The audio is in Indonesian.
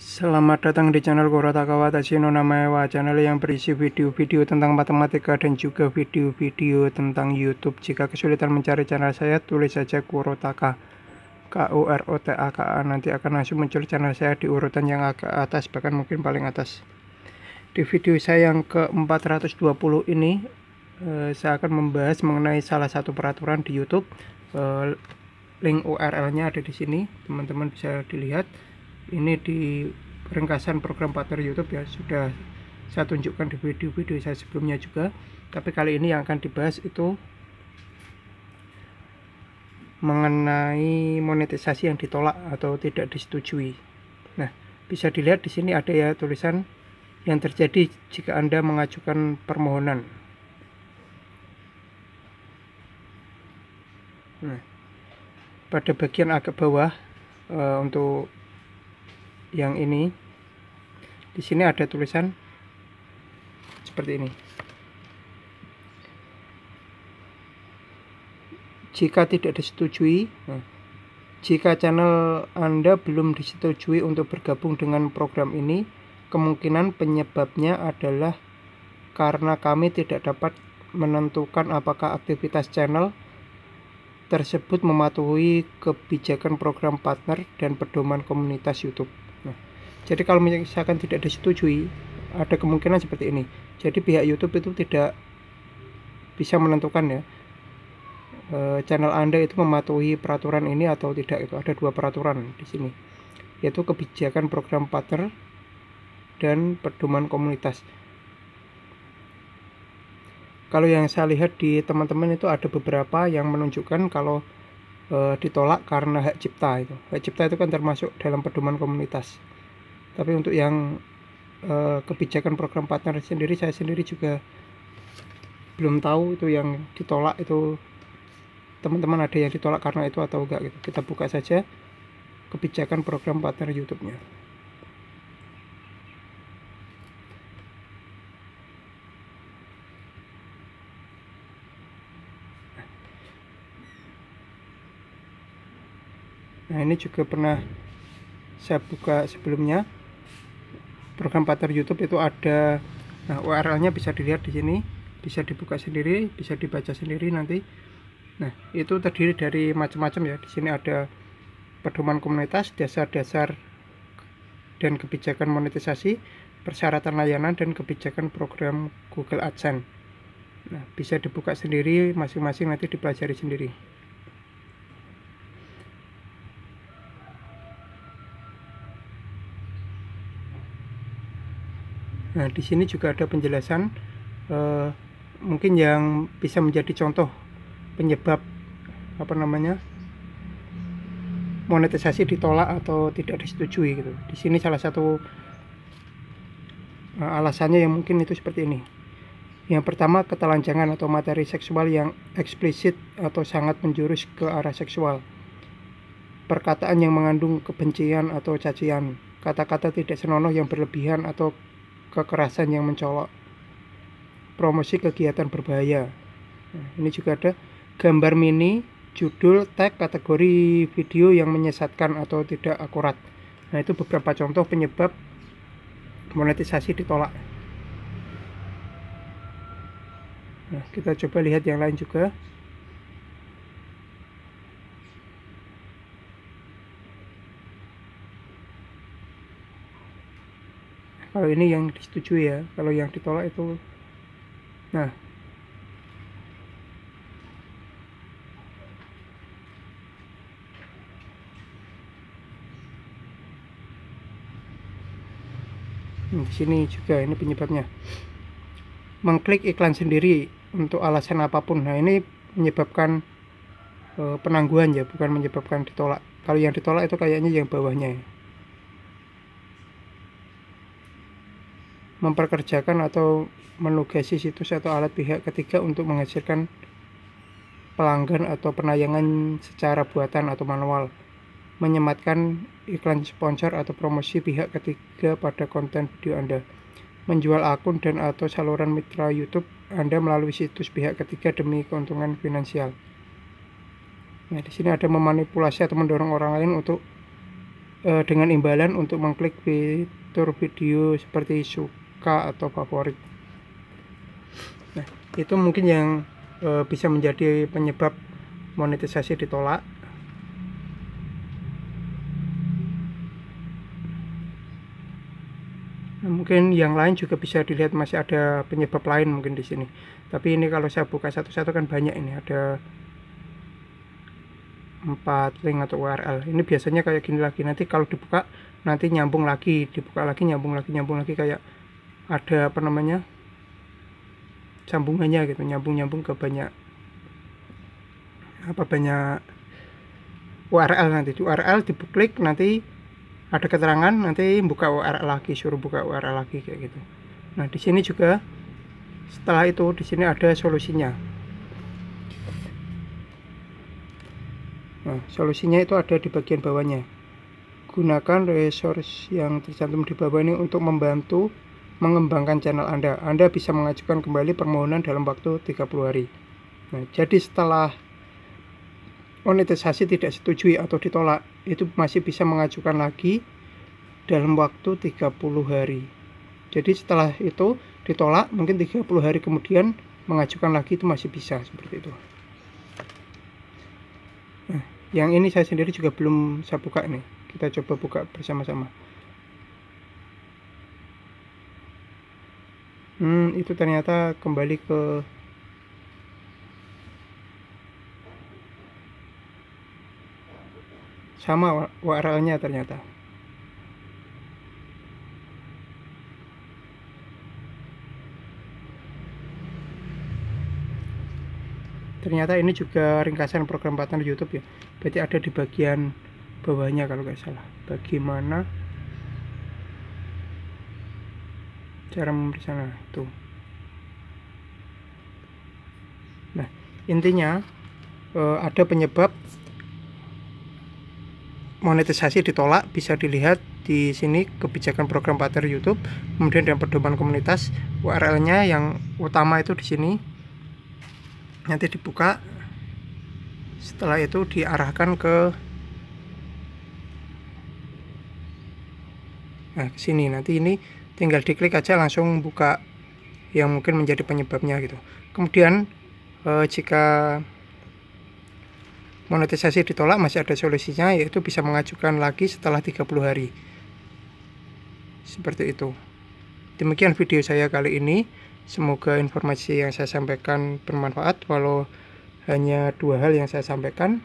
Selamat datang di channel Kurataka Watashino Namaewa, channel yang berisi video-video tentang matematika dan juga video-video tentang YouTube. Jika kesulitan mencari channel saya, tulis saja Kurotaka. K U R O T A K A nanti akan langsung muncul channel saya di urutan yang agak atas, bahkan mungkin paling atas. Di video saya yang ke-420 ini, eh, saya akan membahas mengenai salah satu peraturan di YouTube. Eh, link URL-nya ada di sini, teman-teman bisa dilihat ini di ringkasan program partner YouTube ya sudah saya tunjukkan di video-video saya sebelumnya juga tapi kali ini yang akan dibahas itu mengenai monetisasi yang ditolak atau tidak disetujui. Nah, bisa dilihat di sini ada ya tulisan yang terjadi jika Anda mengajukan permohonan. Nah, pada bagian agak bawah e, untuk yang ini di sini ada tulisan seperti ini jika tidak disetujui nah, jika channel Anda belum disetujui untuk bergabung dengan program ini kemungkinan penyebabnya adalah karena kami tidak dapat menentukan apakah aktivitas channel tersebut mematuhi kebijakan program partner dan pedoman komunitas YouTube jadi kalau misalkan tidak disetujui, ada kemungkinan seperti ini. Jadi pihak YouTube itu tidak bisa menentukan ya eh, channel Anda itu mematuhi peraturan ini atau tidak itu. Ada dua peraturan di sini, yaitu kebijakan program partner dan pedoman komunitas. Kalau yang saya lihat di teman-teman itu ada beberapa yang menunjukkan kalau e, ditolak karena hak cipta itu. Hak cipta itu kan termasuk dalam pedoman komunitas tapi untuk yang uh, kebijakan program partner sendiri saya sendiri juga belum tahu itu yang ditolak itu teman-teman ada yang ditolak karena itu atau enggak gitu kita buka saja kebijakan program partner YouTube-nya Nah, ini juga pernah saya buka sebelumnya program partner YouTube itu ada nah URL-nya bisa dilihat di sini bisa dibuka sendiri bisa dibaca sendiri nanti nah itu terdiri dari macam-macam ya di sini ada pedoman komunitas dasar-dasar dan kebijakan monetisasi persyaratan layanan dan kebijakan program Google AdSense nah bisa dibuka sendiri masing-masing nanti dipelajari sendiri Nah, di sini juga ada penjelasan eh, mungkin yang bisa menjadi contoh penyebab apa namanya monetisasi ditolak atau tidak disetujui gitu. Di sini salah satu eh, alasannya yang mungkin itu seperti ini. Yang pertama, ketelanjangan atau materi seksual yang eksplisit atau sangat menjurus ke arah seksual. Perkataan yang mengandung kebencian atau cacian, kata-kata tidak senonoh yang berlebihan atau kekerasan yang mencolok, promosi kegiatan berbahaya. Nah, ini juga ada gambar mini, judul, tag, kategori video yang menyesatkan atau tidak akurat. Nah, itu beberapa contoh penyebab monetisasi ditolak. Nah, kita coba lihat yang lain juga. kalau ini yang disetujui ya kalau yang ditolak itu nah hmm, di sini juga ini penyebabnya mengklik iklan sendiri untuk alasan apapun nah ini menyebabkan e, penangguhan ya bukan menyebabkan ditolak kalau yang ditolak itu kayaknya yang bawahnya ya memperkerjakan atau menugasi situs atau alat pihak ketiga untuk menghasilkan pelanggan atau penayangan secara buatan atau manual menyematkan iklan sponsor atau promosi pihak ketiga pada konten video Anda menjual akun dan atau saluran mitra YouTube Anda melalui situs pihak ketiga demi keuntungan finansial nah di sini ada memanipulasi atau mendorong orang lain untuk uh, dengan imbalan untuk mengklik fitur video seperti sub suka atau favorit nah itu mungkin yang e, bisa menjadi penyebab monetisasi ditolak nah, mungkin yang lain juga bisa dilihat masih ada penyebab lain mungkin di sini tapi ini kalau saya buka satu-satu kan banyak ini ada empat link atau URL ini biasanya kayak gini lagi nanti kalau dibuka nanti nyambung lagi dibuka lagi nyambung lagi nyambung lagi kayak ada apa namanya sambungannya gitu nyambung-nyambung ke banyak apa banyak URL nanti di URL diklik nanti ada keterangan nanti buka URL lagi suruh buka URL lagi kayak gitu nah di sini juga setelah itu di sini ada solusinya nah solusinya itu ada di bagian bawahnya gunakan resource yang tercantum di bawah ini untuk membantu mengembangkan channel Anda. Anda bisa mengajukan kembali permohonan dalam waktu 30 hari. Nah, jadi setelah monetisasi tidak setujui atau ditolak, itu masih bisa mengajukan lagi dalam waktu 30 hari. Jadi setelah itu ditolak, mungkin 30 hari kemudian mengajukan lagi itu masih bisa seperti itu. Nah, yang ini saya sendiri juga belum saya buka nih. Kita coba buka bersama-sama. Hmm, itu ternyata kembali ke sama url ternyata. Ternyata ini juga ringkasan program partner YouTube ya. Berarti ada di bagian bawahnya kalau nggak salah. Bagaimana cara memeriksanya tuh nah intinya eh, ada penyebab monetisasi ditolak bisa dilihat di sini kebijakan program partner YouTube kemudian dan pedoman komunitas URL-nya yang utama itu di sini nanti dibuka setelah itu diarahkan ke nah ke sini nanti ini tinggal diklik aja langsung buka yang mungkin menjadi penyebabnya gitu kemudian eh, jika monetisasi ditolak masih ada solusinya yaitu bisa mengajukan lagi setelah 30 hari seperti itu demikian video saya kali ini semoga informasi yang saya sampaikan bermanfaat walau hanya dua hal yang saya sampaikan